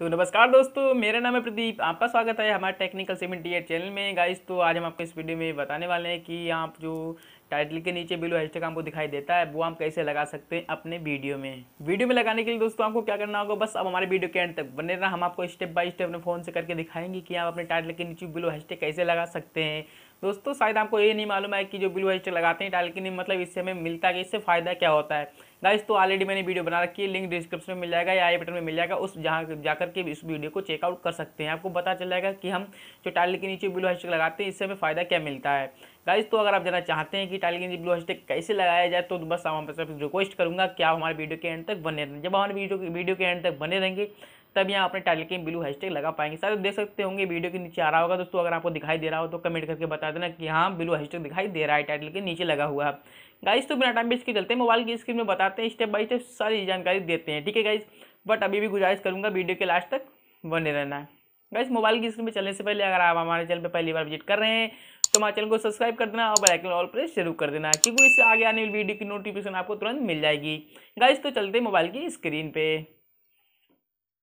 तो नमस्कार दोस्तों मेरा नाम है प्रदीप आपका स्वागत है हमारे टेक्निकल सेवन डी चैनल में गाइस तो आज हम आपको इस वीडियो में बताने वाले हैं कि आप जो टाइटल के नीचे बिलो हैशटैग हमको दिखाई देता है वो हम कैसे लगा सकते हैं अपने वीडियो में वीडियो में लगाने के लिए दोस्तों आपको क्या करना होगा बस अब हमारे वीडियो के एंड तक बने रहा हम आपको स्टेप बाय स्टेप अपने फ़ोन से करके दिखाएंगे कि आप अपने टाइटल के नीचे बिलो हैशटैग कैसे लगा सकते हैं दोस्तों शायद आपको ये नहीं मालूम है कि जो ब्लू हैशटैग लगाते हैं टाइटल के नीचे मतलब इससे हमें मिलता है इससे फ़ायदा क्या होता है गाइस तो ऑलरेडी मैंने वीडियो बना रखी है लिंक डिस्क्रिप्शन में मिल जाएगा या आई बटन में मिल जाएगा उस जहाँ जाकर के इस वीडियो को चेकआउट कर सकते हैं आपको पता चल जाएगा कि हम जो टाइल के नीचे ब्लू हैशटैग लगाते हैं इससे हमें फ़ायदा क्या मिलता है गाइज तो अगर आप जाना चाहते हैं कि टाइल ब्लू हैशटैग कैसे लगाया जाए तो बस हमारे साथ रिक्वेस्ट करूँगा कि आप हमारे वीडियो के एंड तक बने रहें जब हमारे वीडियो वीडियो के एंड तक बने रहेंगे तब यहाँ अपने टाइल के ब्लू हैशटैग लगा पाएंगे सर देख सकते होंगे वीडियो के नीचे आ रहा होगा दोस्तों अगर आपको दिखाई दे रहा हो तो कमेंट करके बता देना कि हाँ ब्लू हैशटैग दिखाई दे रहा है टाइटल के नीचे लगा हुआ है गाइज तो बिना टाइम वेस्ट के चलते हैं मोबाइल की स्क्रीन में बताते हैं स्टेप बाई स्टेप सारी जानकारी देते हैं ठीक है गाइज बट अभी भी गुजारिश करूँगा वीडियो के लास्ट तक बने रहना है बस मोबाइल की स्क्रीन पर चलने से पहले अगर आप हमारे चैनल पर पहली बार विजिट कर रहे हैं तो हमारे चैनल को सब्सक्राइब कर देना और बेलाइकन ऑल प्रेस जरूर कर देना क्योंकि इससे आगे आने वाली वीडियो की नोटिफिकेशन आपको तुरंत मिल जाएगी गाइस तो चलते मोबाइल की स्क्रीन पर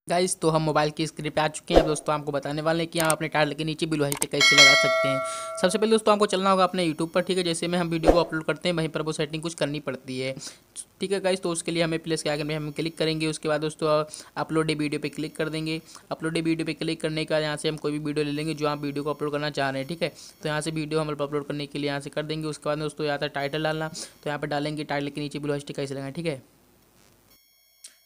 गाइस तो हम मोबाइल की स्क्रीन पे आ चुके हैं दोस्तों आपको बताने वाले हैं कि आप अपने टायर के नीचे बिलो हाइट कैसे लगा सकते हैं सबसे पहले दोस्तों आपको चलना होगा अपने यूट्यूब पर ठीक है जैसे में हम वीडियो को अपलोड करते हैं वहीं पर वो सेटिंग कुछ करनी पड़ती है ठीक है गाइस तो उसके लिए हमें प्लेस के आगे में हम क्लिक करेंगे उसके बाद दोस्तों अपलोड वीडियो पर क्लिक कर देंगे अपलोड वीडियो पर क्लिक करने के बाद यहाँ से हम कोई भी वीडियो ले लेंगे जो आप वीडियो को अपलोड करना चाह रहे हैं ठीक है तो यहाँ से वीडियो हम अपलोड करने के लिए यहाँ से कर देंगे उसके बाद दोस्तों यहाँ पर टाइटल डालना तो यहाँ पर डालेंगे टाइटल के नीचे बिलो हाइट कैसे लगाएं ठीक है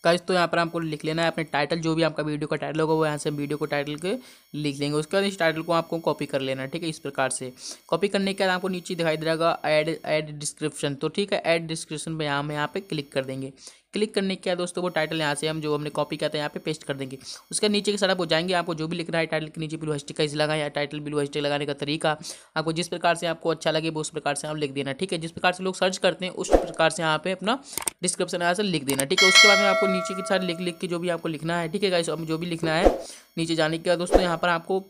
गाइस तो यहाँ पर आपको लिख लेना है अपने टाइटल जो भी आपका वीडियो का टाइटल होगा वो यहाँ से वीडियो को टाइटल के लिख लेंगे उसके बाद इस टाइटल को आपको कॉपी कर लेना है ठीक है इस प्रकार से कॉपी करने के बाद आपको नीचे दिखाई दे रहा एड एड डिस्क्रिप्शन तो ठीक है एड डिस्क्रिप्शन पर हम यहाँ पर क्लिक कर देंगे क्लिक करने के बाद दोस्तों वो टाइटल यहाँ से हम जो हमने कॉपी किया था यहाँ पे पेस्ट कर देंगे उसके नीचे के साथ आप जाएंगे आपको जो भी लिखना है टाइटल के नीचे ब्लू हैशटैग का इस लगा या टाइटल ब्लू हस्टिक लगाने का तरीका आपको जिस प्रकार से आपको अच्छा लगे वो उस प्रकार से आप लिख देना ठीक है जिस प्रकार से लोग सर्च करते हैं उस प्रकार से यहाँ पे अपना डिस्क्रिप्शन यहाँ से लिख देना ठीक है उसके बाद में आपको नीचे के साथ लिख लिख के जो भी आपको लिखना है ठीक है गाइस जो भी लिखना है नीचे जाने के बाद दोस्तों यहाँ पर आपको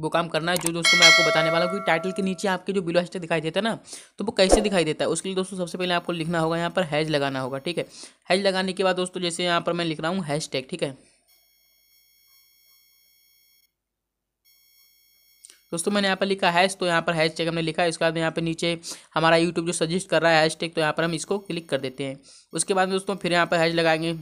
वो काम करना है जो दोस्तों मैं आपको बताने वाला हूँ कि टाइटल के नीचे आपके जो बिलो हैशटैग दिखाई देता है ना तो वो कैसे दिखाई देता है उसके लिए दोस्तों सबसे पहले आपको लिखना होगा यहाँ पर हैज लगाना होगा ठीक है हैज लगाने के बाद दोस्तों जैसे यहाँ पर मैं लिख रहा हूँ हैश ठीक है दोस्तों मैंने यहाँ पर लिखा हैश तो यहाँ पर हैश टैग हमने लिखा है उसके बाद यहाँ पर नीचे हमारा यूट्यूब जो सजेस्ट कर रहा है हैश टैग तो यहाँ पर हम इसको क्लिक कर देते हैं उसके बाद दोस्तों फिर यहाँ पर हैश लगाएंगे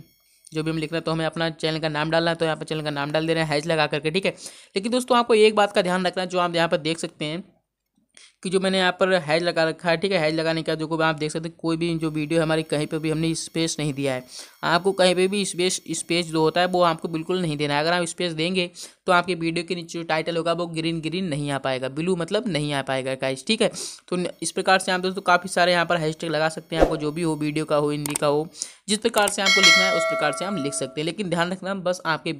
जो भी हम लिख रहे हैं तो हमें अपना चैनल का नाम डालना है तो यहाँ पर चैनल का नाम डाल दे रहे हैं हैज लगा करके ठीक है लेकिन दोस्तों आपको एक बात का ध्यान रखना है जो आप यहाँ पर देख सकते हैं कि जो मैंने यहाँ पर हैज लगा रखा है ठीक है हैज लगाने का जो आप देख सकते हैं कोई भी जो वीडियो हमारी कहीं पर भी हमने स्पेस नहीं दिया है आपको कहीं पर भी स्पेस स्पेस जो होता है वो आपको बिल्कुल नहीं देना है अगर आप स्पेस देंगे तो आपके वीडियो के नीचे जो टाइटल होगा वो ग्रीन ग्रीन नहीं आ पाएगा ब्लू मतलब नहीं आ पाएगा काइज ठीक है तो इस प्रकार से आप दोस्तों काफ़ी सारे यहाँ पर हैश लगा सकते हैं आपको जो भी हो वीडियो का हो हिंदी का हो जिस प्रकार से आपको लिखना है उस प्रकार से हम लिख सकते हैं लेकिन ध्यान रखना बस आपके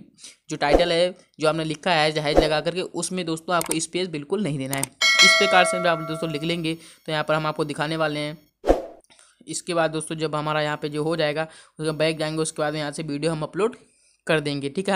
जो टाइटल है जो आपने लिखा है हैज लगा करके उसमें दोस्तों आपको स्पेस बिल्कुल नहीं देना है इस प्रकार से आप दोस्तों लिख लेंगे तो यहाँ पर हम आपको दिखाने वाले हैं इसके बाद दोस्तों जब हमारा यहाँ पे जो हो जाएगा उसका बैग जाएंगे उसके बाद यहाँ से वीडियो हम अपलोड कर देंगे ठीक है